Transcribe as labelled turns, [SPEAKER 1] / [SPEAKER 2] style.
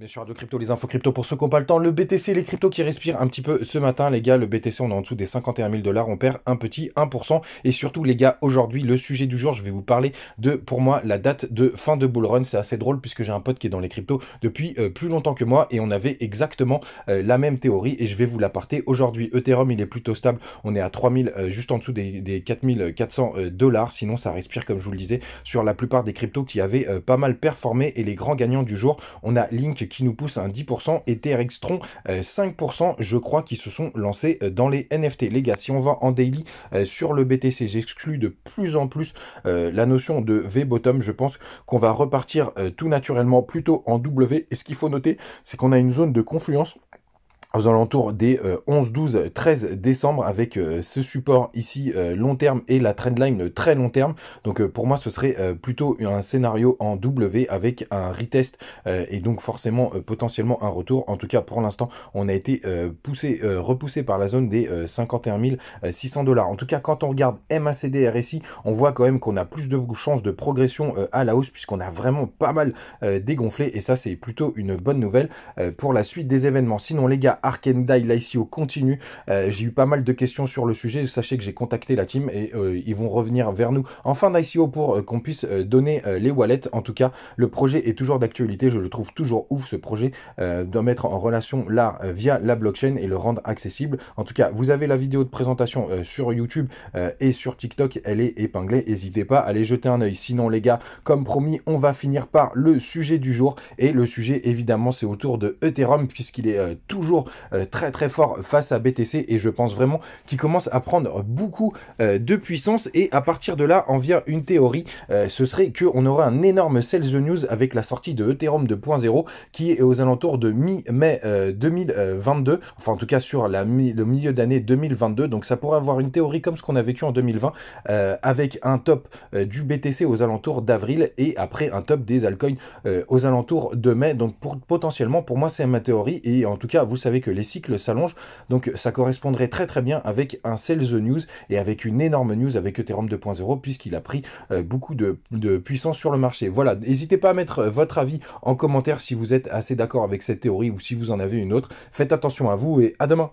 [SPEAKER 1] Bien sûr, Radio Crypto, les infos crypto pour ceux qui n'ont pas le temps. Le BTC, les cryptos qui respirent un petit peu ce matin, les gars. Le BTC, on est en dessous des 51 000 dollars. On perd un petit 1%. Et surtout, les gars, aujourd'hui, le sujet du jour, je vais vous parler de, pour moi, la date de fin de bull run. C'est assez drôle puisque j'ai un pote qui est dans les cryptos depuis euh, plus longtemps que moi et on avait exactement euh, la même théorie et je vais vous l'apporter aujourd'hui. Ethereum, il est plutôt stable. On est à 3000, euh, juste en dessous des, des 4400 dollars. Sinon, ça respire, comme je vous le disais, sur la plupart des cryptos qui avaient pas mal performé et les grands gagnants du jour. On a Link qui nous pousse à un 10%, et TRX Tron 5%, euh, je crois, qui se sont lancés euh, dans les NFT. Les gars, si on va en daily euh, sur le BTC, j'exclus de plus en plus la notion de V-bottom, je pense qu'on va repartir tout naturellement plutôt en W, et ce qu'il faut noter, c'est qu'on a une zone de confluence aux alentours des 11, 12, 13 décembre avec euh, ce support ici euh, long terme et la trendline très long terme. Donc euh, pour moi ce serait plutôt un scénario en W avec un retest et donc forcément potentiellement un retour. En tout cas pour l'instant on a été poussé, repoussé par la zone des 51 600 dollars. En tout cas quand on regarde MACD RSI on voit quand même qu'on a plus de chances de progression à la hausse puisqu'on a vraiment pas mal dégonflé et ça c'est plutôt une bonne nouvelle pour la suite des événements. Sinon les gars Arkendai l'ICO continue. Euh, j'ai eu pas mal de questions sur le sujet. Sachez que j'ai contacté la team et euh, ils vont revenir vers nous en fin d'ICO pour euh, qu'on puisse donner les wallets. En tout cas, le projet est toujours d'actualité. Je le trouve toujours ouf ce projet doit mettre en relation l'art via la blockchain et le rendre accessible. En tout cas, vous avez la vidéo de présentation sur YouTube et sur TikTok. Elle est épinglée. N'hésitez pas à aller jeter un œil. Sinon, les gars, comme promis, on va finir par le sujet du jour. Et le sujet, évidemment, c'est autour de Ethereum puisqu'il est toujours euh, très très fort face à BTC et je pense vraiment qu'il commence à prendre beaucoup euh, de puissance et à partir de là en vient une théorie, euh, ce serait qu'on aura un énorme sell the news avec la sortie de Ethereum 2.0 qui est aux alentours de mi-mai 2022, enfin en tout cas sur le milieu d'année 2022, donc ça pourrait avoir une théorie comme ce qu'on a vécu en 2020 avec un top du BTC aux alentours d'avril et après un top des altcoins aux alentours de mai, donc potentiellement pour moi c'est ma théorie et en tout cas vous savez que les cycles s'allongent, donc ça correspondrait très très bien avec un Sell the News et avec une énorme news avec Ethereum 2.0 puisqu'il a pris euh, beaucoup de, puissance sur le marché. Voilà, n'hésitez pas à mettre euh, votre avis en commentaire si vous êtes assez d'accord avec cette théorie ou si vous en avez une autre. Faites attention à vous et à demain